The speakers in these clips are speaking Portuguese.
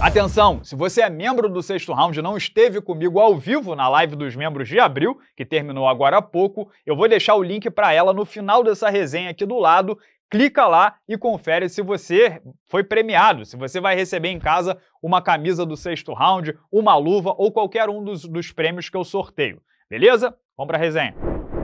Atenção, se você é membro do Sexto Round e não esteve comigo ao vivo na live dos membros de abril, que terminou agora há pouco, eu vou deixar o link para ela no final dessa resenha aqui do lado. Clica lá e confere se você foi premiado, se você vai receber em casa uma camisa do sexto round, uma luva ou qualquer um dos, dos prêmios que eu sorteio. Beleza? Vamos para a resenha.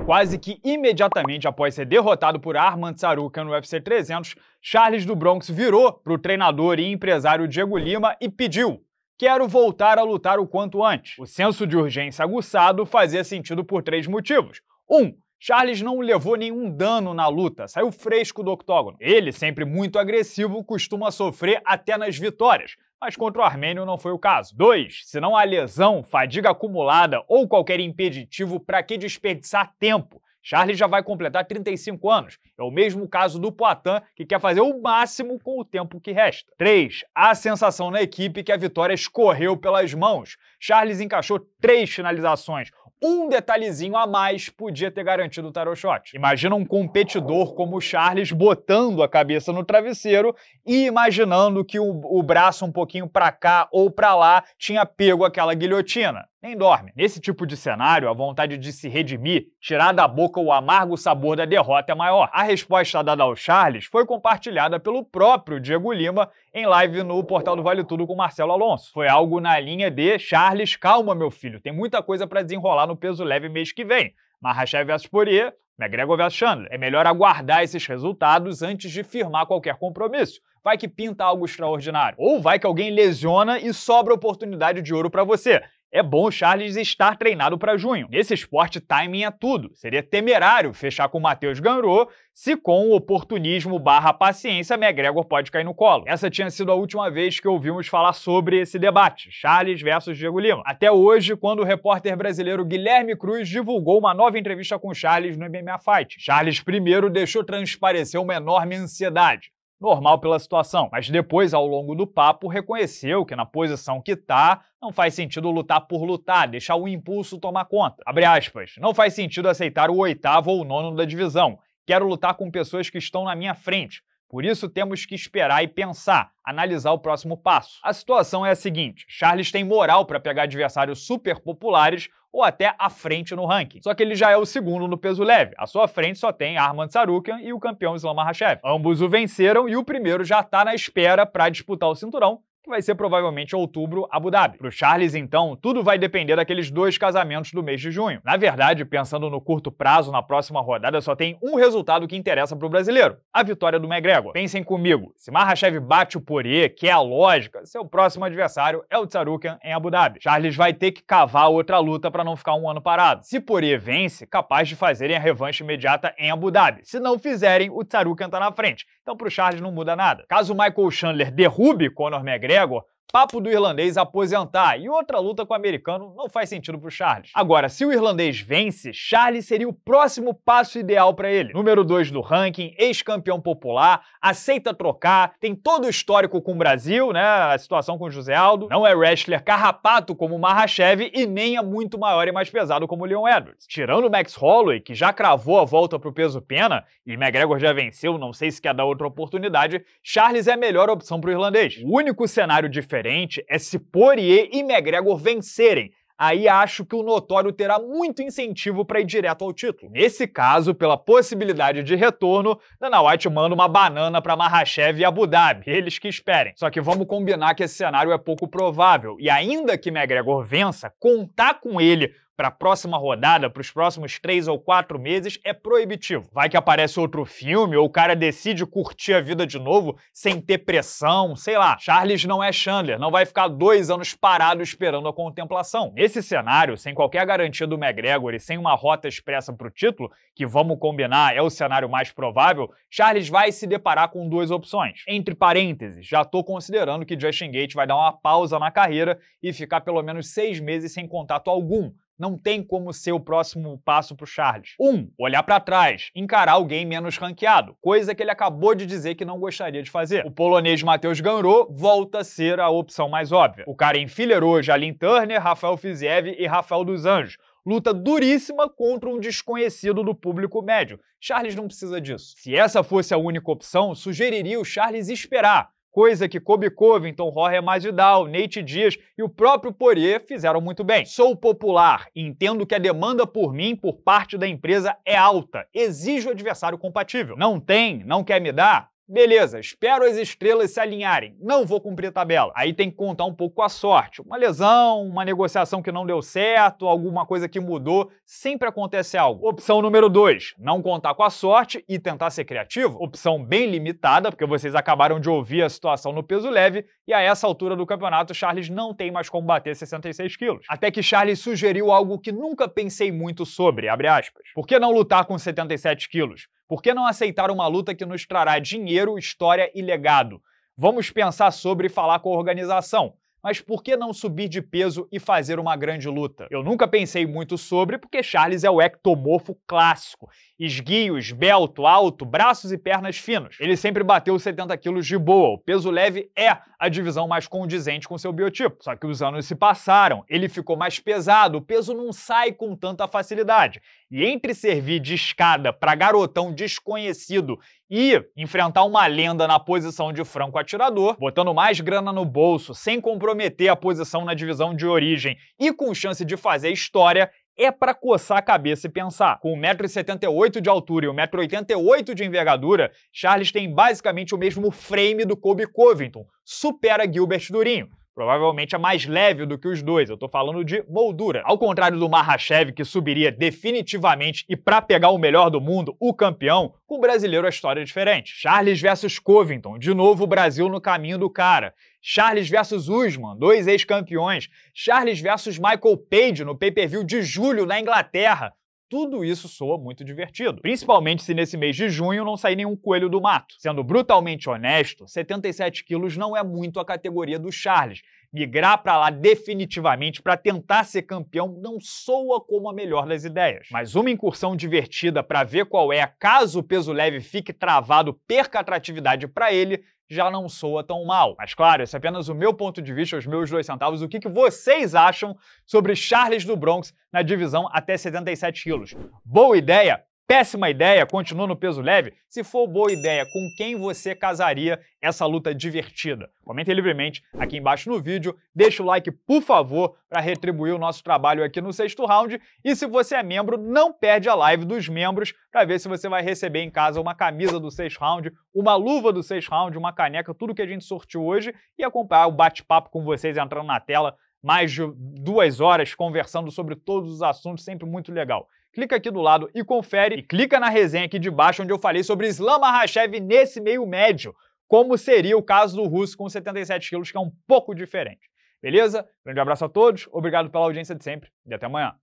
Quase que imediatamente após ser derrotado por Armand Sarukian no UFC 300, Charles do Bronx virou para o treinador e empresário Diego Lima e pediu Quero voltar a lutar o quanto antes. O senso de urgência aguçado fazia sentido por três motivos. Um, Charles não levou nenhum dano na luta, saiu fresco do octógono. Ele, sempre muito agressivo, costuma sofrer até nas vitórias, mas contra o Armênio não foi o caso. 2. Se não há lesão, fadiga acumulada ou qualquer impeditivo, para que desperdiçar tempo? Charles já vai completar 35 anos. É o mesmo caso do Poitin, que quer fazer o máximo com o tempo que resta. 3. A sensação na equipe que a vitória escorreu pelas mãos. Charles encaixou três finalizações, um detalhezinho a mais podia ter garantido o tarot shot. Imagina um competidor como o Charles botando a cabeça no travesseiro e imaginando que o, o braço um pouquinho para cá ou para lá tinha pego aquela guilhotina nem dorme. Nesse tipo de cenário, a vontade de se redimir, tirar da boca o amargo sabor da derrota é maior. A resposta dada ao Charles foi compartilhada pelo próprio Diego Lima em live no portal do Vale Tudo com Marcelo Alonso. Foi algo na linha de Charles, calma meu filho, tem muita coisa para desenrolar no peso leve mês que vem. Marrachev vs Poirier, McGregor vs Chandler. É melhor aguardar esses resultados antes de firmar qualquer compromisso. Vai que pinta algo extraordinário. Ou vai que alguém lesiona e sobra oportunidade de ouro para você. É bom o Charles estar treinado para junho. Nesse esporte, timing é tudo. Seria temerário fechar com o Matheus Ganrou se com o oportunismo barra paciência McGregor pode cair no colo. Essa tinha sido a última vez que ouvimos falar sobre esse debate, Charles versus Diego Lima. Até hoje, quando o repórter brasileiro Guilherme Cruz divulgou uma nova entrevista com Charles no MMA Fight. Charles primeiro deixou transparecer uma enorme ansiedade normal pela situação, mas depois, ao longo do papo, reconheceu que na posição que está, não faz sentido lutar por lutar, deixar o impulso tomar conta. Abre aspas, não faz sentido aceitar o oitavo ou nono da divisão. Quero lutar com pessoas que estão na minha frente. Por isso temos que esperar e pensar, analisar o próximo passo. A situação é a seguinte: Charles tem moral para pegar adversários super populares ou até à frente no ranking. Só que ele já é o segundo no peso leve. À sua frente só tem Armand Sarukian e o campeão Islam Makhachev. Ambos o venceram e o primeiro já está na espera para disputar o cinturão, que vai ser provavelmente outubro, Abu Dhabi. Para o Charles, então, tudo vai depender daqueles dois casamentos do mês de junho. Na verdade, pensando no curto prazo, na próxima rodada só tem um resultado que interessa para o brasileiro: a vitória do McGregor. Pensem comigo, se Marrachev bate o Poirier, que é a lógica, seu próximo adversário é o Tsarukian em Abu Dhabi. Charles vai ter que cavar outra luta para não ficar um ano parado. Se Poirier vence, capaz de fazerem a revanche imediata em Abu Dhabi. Se não fizerem, o Tsarukian está na frente. Então para o Charles não muda nada. Caso Michael Chandler derrube Conor McGregor, ego Papo do irlandês aposentar e outra luta com o americano não faz sentido pro Charles. Agora, se o irlandês vence, Charles seria o próximo passo ideal para ele. Número 2 do ranking, ex-campeão popular, aceita trocar, tem todo o histórico com o Brasil, né? A situação com o José Aldo. Não é wrestler carrapato como o Mahashev e nem é muito maior e mais pesado como o Leon Edwards. Tirando o Max Holloway, que já cravou a volta pro peso pena e McGregor já venceu, não sei se quer dar outra oportunidade, Charles é a melhor opção pro irlandês. O único cenário diferente diferente é se Poirier e McGregor vencerem. Aí acho que o notório terá muito incentivo para ir direto ao título. Nesse caso, pela possibilidade de retorno, Dana White manda uma banana para Mahashev e Abu Dhabi, eles que esperem. Só que vamos combinar que esse cenário é pouco provável. E ainda que McGregor vença, contar com ele para a próxima rodada, para os próximos três ou quatro meses, é proibitivo. Vai que aparece outro filme ou o cara decide curtir a vida de novo sem ter pressão, sei lá. Charles não é Chandler, não vai ficar dois anos parado esperando a contemplação. Nesse cenário, sem qualquer garantia do McGregor e sem uma rota expressa para o título, que vamos combinar é o cenário mais provável, Charles vai se deparar com duas opções. Entre parênteses, já estou considerando que Justin Gates vai dar uma pausa na carreira e ficar pelo menos seis meses sem contato algum não tem como ser o próximo passo para o Charles. 1. Um, olhar para trás, encarar alguém menos ranqueado, coisa que ele acabou de dizer que não gostaria de fazer. O polonês Matheus Ganro volta a ser a opção mais óbvia. O cara enfileirou Jalin Turner, Rafael Fiziev e Rafael dos Anjos, luta duríssima contra um desconhecido do público médio. Charles não precisa disso. Se essa fosse a única opção, sugeriria o Charles esperar, coisa que Kobe Covington, Jorge é Masvidal, Nate Dias e o próprio Poirier fizeram muito bem. Sou popular, entendo que a demanda por mim por parte da empresa é alta, exijo adversário compatível. Não tem, não quer me dar? Beleza, espero as estrelas se alinharem. Não vou cumprir tabela. Aí tem que contar um pouco com a sorte. Uma lesão, uma negociação que não deu certo, alguma coisa que mudou. Sempre acontece algo. Opção número 2: não contar com a sorte e tentar ser criativo. Opção bem limitada, porque vocês acabaram de ouvir a situação no peso leve. E a essa altura do campeonato, Charles não tem mais como bater 66 quilos. Até que Charles sugeriu algo que nunca pensei muito sobre. Abre aspas. Por que não lutar com 77 quilos? Por que não aceitar uma luta que nos trará dinheiro, história e legado? Vamos pensar sobre e falar com a organização mas por que não subir de peso e fazer uma grande luta? Eu nunca pensei muito sobre, porque Charles é o ectomorfo clássico. Esguio, esbelto, alto, braços e pernas finos. Ele sempre bateu 70 quilos de boa. O peso leve é a divisão mais condizente com seu biotipo. Só que os anos se passaram, ele ficou mais pesado, o peso não sai com tanta facilidade. E entre servir de escada para garotão desconhecido e enfrentar uma lenda na posição de franco atirador, botando mais grana no bolso, sem comprometer a posição na divisão de origem e com chance de fazer história, é para coçar a cabeça e pensar. Com 1,78m de altura e 1,88m de envergadura, Charles tem basicamente o mesmo frame do Kobe Covington, supera Gilbert Durinho provavelmente é mais leve do que os dois. Eu estou falando de moldura. Ao contrário do Mahashev, que subiria definitivamente e para pegar o melhor do mundo, o campeão, com o brasileiro a história é diferente. Charles versus Covington, de novo o Brasil no caminho do cara. Charles versus Usman, dois ex-campeões. Charles versus Michael Page no pay-per-view de julho na Inglaterra. Tudo isso soa muito divertido, principalmente se nesse mês de junho não sair nenhum coelho do mato. Sendo brutalmente honesto, 77 quilos não é muito a categoria do Charles. Migrar para lá definitivamente para tentar ser campeão não soa como a melhor das ideias. Mas uma incursão divertida para ver qual é, caso o peso leve fique travado, perca atratividade para ele, já não soa tão mal. Mas claro, esse é apenas o meu ponto de vista, os meus dois centavos. O que, que vocês acham sobre Charles do Bronx na divisão até 77 quilos? Boa ideia? Péssima ideia, continua no peso leve? Se for boa ideia, com quem você casaria essa luta divertida? Comente livremente aqui embaixo no vídeo, deixa o like, por favor, para retribuir o nosso trabalho aqui no sexto round. E se você é membro, não perde a live dos membros para ver se você vai receber em casa uma camisa do sexto round, uma luva do sexto round, uma caneca, tudo que a gente sorteou hoje e acompanhar o bate-papo com vocês entrando na tela mais de duas horas conversando sobre todos os assuntos, sempre muito legal clica aqui do lado e confere. E clica na resenha aqui de baixo onde eu falei sobre Islam Makhachev nesse meio médio, como seria o caso do russo com 77 quilos, que é um pouco diferente. Beleza? Grande abraço a todos, obrigado pela audiência de sempre e até amanhã.